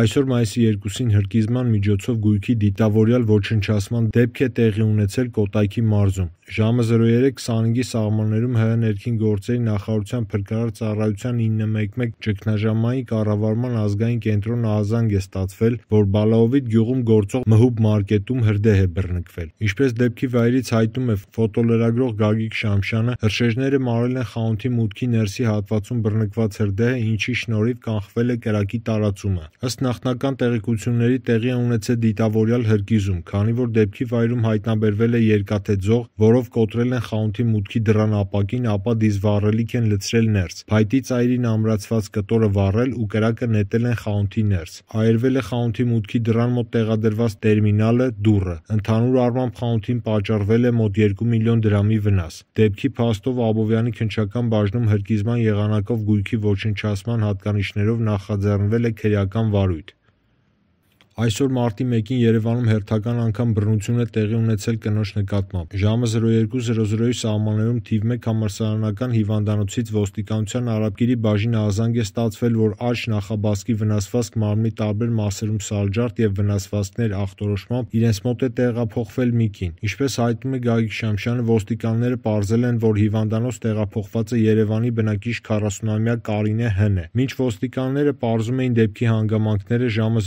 Այսօր մայիսի 2-ին հրկիզման միջոցով գույքի դիտավորյալ ոչնչացման դեպք է տեղի ունեցել Կոտայքի մարզում։ Ժամը 03:25-ի սահմաններում ՀՀ ներքին գործերի նախարարության փրկարար ծառայության 911 ճգնաժամային կառավարման ազգային կենտրոն ահազանգ է ստացվել, որ Բալաովիտ գյուղում գործող մհուբ մարկետում հրդեհ է բռնկվել։ Ինչպես դեպքի վայրից հայտնում է ֆոտոլրագրող Գագիկ Շամշյանը, հրշեջները մարել են խանութի մուտքի ներսի հատվածում բռնկված հրդեհը, ինչի շնորհիվ կանխվել է կրակի տարածումը։ Ըստ նախնական տեղեկությունների տեղի ունեցել դիտավորյալ հրկիզում, քանի որ դեպքի վայրում հայտնաբերվել է երկաթե ձող, որը որով կոտրել են խանութի մուտքի դռան ապակին, ապա դիզվառելիք են լցրել ներս։ Փայտի ծայրին ամրացված կտորը վառել ու կրակը նետել են խանութի ներս։ Այրվել է խանութի մուտքի դռան մոտ տեղադրված տերմինալը՝ դուռը։ Ընդհանուր առմամբ խանութին պատճառվել է մոտ 2 միլիոն դրամի վնաս։ Դեպքի փաստով Աբովյանի քնչական բաժնում հրկիզման եղանակով գույքի ոչնչացման հատկանիշներով նախաձեռնվել է քրեական վարույթ։ Այսօր մարտի 1-ին Երևանում հերթական անգամ բռնություն է տեղի ունեցել կնոջ նկատմամբ։ Ժամը 02:00-ի սահմաններում թիվ 1 համալսարանական հիվանդանոցից ոստիկանության արաբգիրի բաժին ահազանգ է ստացվել, որ աջ նախաբազկի վնասվածք մարմնի տարբեր մասերում սալջարդ եւ վնասվածքներ ախտորոշմամբ իրենց մոտ է տեղափոխվել Միկին։ Ինչպես հայտնում է Գագիկ Շամշյանը, ոստիկանները ողջել են, որ հիվանդանոց տեղափոխված է Երևանի բնակիչ 40-ամյա Կարինե Հն է։ Մինչ ոստիկանները ողջում էին դեպքի հանգամանքները ժամը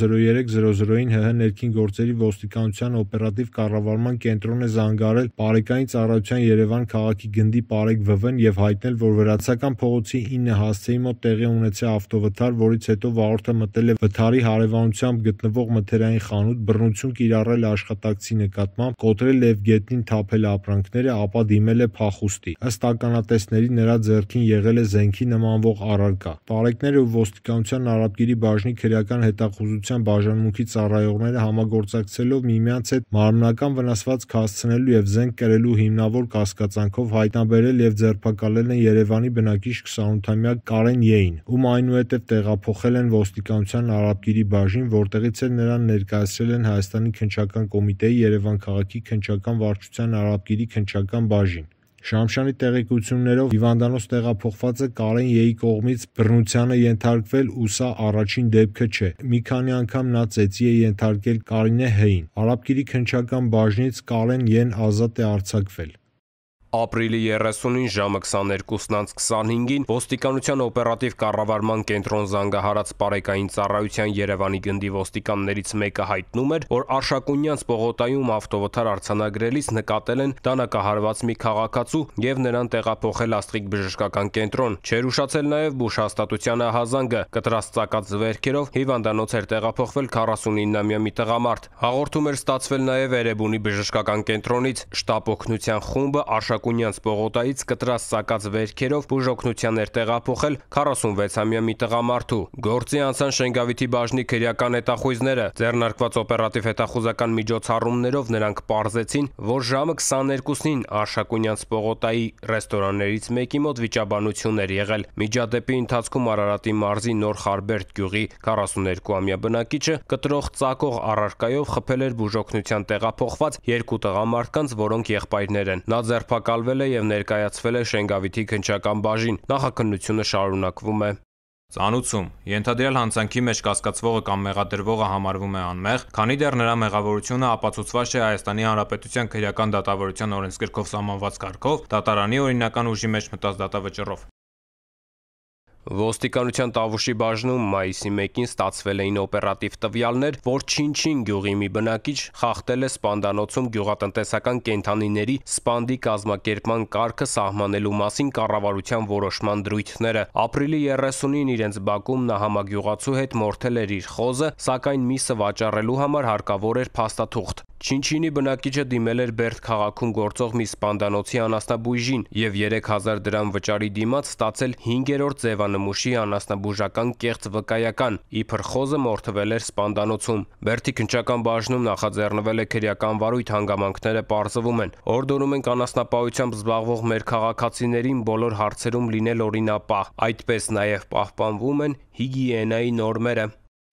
03:00 00-ին ՀՀ ներքին գործերի ոստիկանության օպերատիվ կառավարման կենտրոնը զանգարել Պարեկային ծառայության Երևան քաղաքի գնդի Պարեկ ՎՎ-ն եւ հայտնել, որ Վրացական փողոցի 9 հասցեի մոտ տեղի ունեցել ավտովթար, որից հետո վարորդը մտել է վթարի հարևանությամբ գտնվող մթերային խանութ, բռնություն կիրառել աշխատակցի նկատմամբ, կոտրել եւ գետնին թափել ապրանքները, ապա դիմել է փախուստի։ Ըստ ականատեսների նրա ձեռքին եղել է զենքի նմանվող առարկա։ Պարեկները ու ոստիկանության արաբգիրի բաժնի քրեական հետախուզության բաժանմունքի ծառայողները համագործակցելով միմյանց հետ մարմնական վնասվածք հասցնելու եւ զենք կրելու հիմնավոր կասկածանքով հայտնաբերել եւ ձերբակալել են Երևանի բնակիչ 28-ամյա Կարեն Յեին, ում այնուհետև տեղափոխել են ոստիկանության Արաբգիրի բաժին, որտեղից էլ նրան ներկայացրել են Հայաստանի քնչական կոմիտեի Երևան քաղաքի քնչական վարչության Արաբգիրի քնչական բաժին։ Շամշյանի տեղեկություններով հիվանդանոց տեղափոխվածը Կարեն Յեի կողմից բռնությանը ենթարկվել ու սա առաջին դեպքը չէ։ Մի քանի անգամ նա ծեծի է ենթարկել Կարինե Հ-ին։ Արաբկիրի քնչական բաժնից Կարեն Յ-ն ազատ է արձակվել։ Ապրիլի 30-ին ժամը 22:25-ին ոստիկանության օպերատիվ կառավարման կենտրոն զանգահարած Պարեկային ծառայության Երևանի գնդի ոստիկաններից մեկը հայտնում էր, որ Արշակունյանց պողոտայում ավտովթար արցանագրելիս նկատել են տանակահարված մի քաղաքացու եւ նրան տեղափոխել աստղիկ բժշկական կենտրոն։ Չեր ուշացել նաեւ Բուշ հաստատության ահազանգը, կտրած ծակած զվերքերով հիվանդանոց էր տեղափոխվել 49-ամյա մի տղամարդ։ Հաղորդում էր ստացվել նաեւ Էրեբունի բժշկական կենտրոնից շտապ օգնության խումբը Արշակ Վարդակունյանց պողոտայից կտրած սակած վերքերով բուժօգնության էր տեղափոխել 46-ամյա մի տղամարդու։ Գործի անցան Շենգավիթի բաժնի քրեական հետախույզները։ Ձեռնարկված օպերատիվ հետախուզական միջոցառումներով նրանք ողջացին, որ ժամը 22-ին Արշակունյանց պողոտայի ռեստորաններից մեկի մոտ վիճաբանություն էր եղել։ Միջադեպի ընթացքում Արարատի մարզի Նոր Խարբերդ գյուղի 42-ամյա բնակիչը կտրող ծակող առարկայով խփել էր բուժօգնության տեղափոխված երկու տղամարդկանց, որոնք եղբայրներ են։ Նա ձերբակ ձերբակալվել է եւ ներկայացվել է Շենգավիթի քնչական բաժին։ Նախաքննությունը շարունակվում է։ Ծանուցում. Ենթադրյալ հանցանքի մեջ կասկածվողը կամ մեղադրվողը համարվում է անմեղ, քանի դեռ նրա մեղավորությունը ապացուցված չէ Հայաստանի Հանրապետության քրեական դատավարության օրենսգրքով սահմանված կարգով, դատարանի օրինական ուժի մեջ մտած դատավճռով։ Ոստիկանության Տավուշի բաժնում մայիսի 1-ին ստացվել էին օպերատիվ տվյալներ, որ Չինչին գյուղի մի բնակիչ խախտել է սպանդանոցում գյուղատնտեսական կենթանիների սպանդի կազմակերպման կարգը սահմանելու մասին կառավարության որոշման դրույթները։ Ապրիլի 30-ին իրենց Բաքում նա համագյուղացու հետ մորթել էր իր խոզը, սակայն միսը վաճառելու համար հարկավոր էր փաստաթուղթ։ Չինչինի բնակիչը դիմել էր Բերդ քաղաքում գործող մի սպանդանոցի անասնաբույժին եւ 3000 դրամ վճարի դիմաց ստացել 5-րդ ձևանմուշի անասնաբուժական կեղծ վկայական։ Իբր խոզը մորթվել էր սպանդանոցում։ Բերդի քնչական բաժնում նախաձեռնվել է քրեական վարույթ հանգամանքները པարզվում են։ Օրդոնում ենք անասնապահությամբ զբաղվող մեր քաղաքացիներին բոլոր հարցերում լինել օրինապահ։ Այդպես նաեւ պահպանվում են հիգիենայի նորմերը։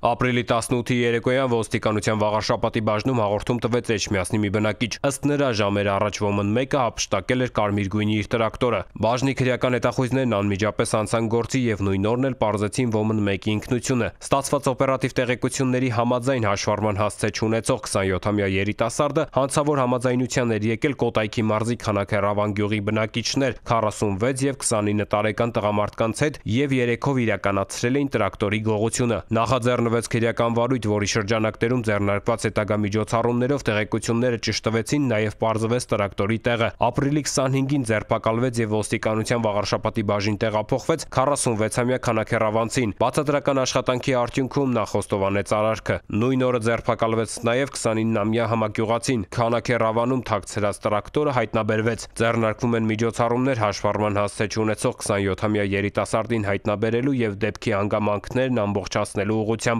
Ապրիլի 18-ի երեկոյան ոստիկանության վաղարշապատի բաժնում հաղորդում տվեց Էջմիածնի մի բնակիչ։ Ըստ նրա ժամեր առաջ ոմն մեկը հափշտակել էր կարմիր գույնի իր տրակտորը։ Բաժնի քրեական հետախույզներն անմիջապես անցան գործի եւ նույն օրն էլ բարձեցին ոմն մեկի ինքնությունը։ Ստացված օպերատիվ տեղեկությունների համաձայն հաշվառման հասցե չունեցող 27-ամյա երիտասարդը հանցավոր համաձայնության էր եկել Կոտայքի մարզի Խանաքերավան գյուղի բնակիչներ 46 եւ 29 տարեկան տղամարդկանց հետ եւ երեքով իրականացրել էին տրակտորի գողությունը։ Նախաձեռն պայմանավորվեց քերական վարույթ, որի շրջանակներում ձեռնարկված հետագա միջոցառումներով տեղեկությունները ճշտվեցին, նաև պարզվեց տրակտորի տեղը։ Ապրիլի 25-ին ձերբակալվեց եւ ոստիկանության վաղարշապատի բաժին տեղափոխվեց 46-ամյա քանաքերավանցին։ Բացատրական աշխատանքի արդյունքում նա խոստովանեց արարքը։ Նույն օրը ձերբակալվեց նաև 29-ամյա համակյուղացին։ Քանաքերավանում թաքցրած տրակտորը հայտնաբերվեց։ Ձեռնարկվում են միջոցառումներ հաշվառման հասցե չունեցող 27-ամյա երիտասարդին հայտնաբերելու եւ դեպքի հանգամանքներն ամբողջացնելու ուղղությամբ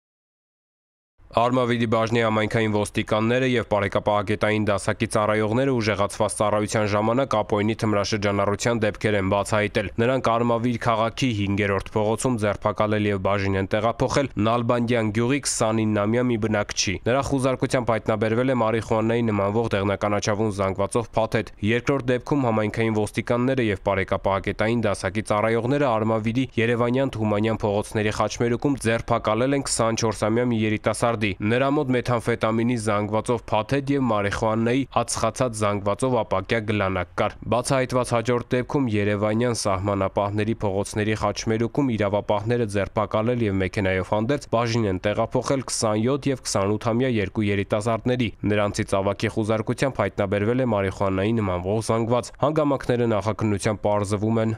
Արմավիդի բաժնի համայնքային ոստիկանները եւ բարեկապահագետային դասակի ծառայողները ուժեղացված ծառայության ժամանակ ապօյնի թմրաշրջանառության դեպքեր են բացահայտել։ Նրանք Արմավիր քաղաքի 5-րդ փողոցում ձերբակալել եւ բաժին են տեղափոխել Նալբանդյան գյուղի 29-ամյա մի բնակչի։ Նրա խուզարկությամբ հայտնաբերվել է մարիխուանայի նմանվող դեղնականաչավուն զանգվածով փաթեթ։ Երկրորդ դեպքում համայնքային ոստիկանները եւ բարեկապահագետային դասակի ծառայողները Արմավիրի Երևանյան Թումանյան փողոցների խաչմերուկում ձերբակալել են 24-ամյա մի երիտասարդ նկատի։ Նրա մոտ մեթամֆետամինի զանգվածով փաթեթ եւ մարեխուանայի ածխացած զանգվածով ապակյա գլանակ կար։ Բացահայտված հաջորդ դեպքում Երևանյան սահմանապահների փողոցների խաչմերուկում իրավապահները ձերբակալել եւ մեքենայով հանդերձ բաժին են տեղափոխել 27 եւ 28-ամյա երկու երիտասարդների։ Նրանցից ավակի խուզարկությամբ հայտնաբերվել է մարեխուանայի նման ողզանգված։ Հանգամանքները նախաքննության պարզվում են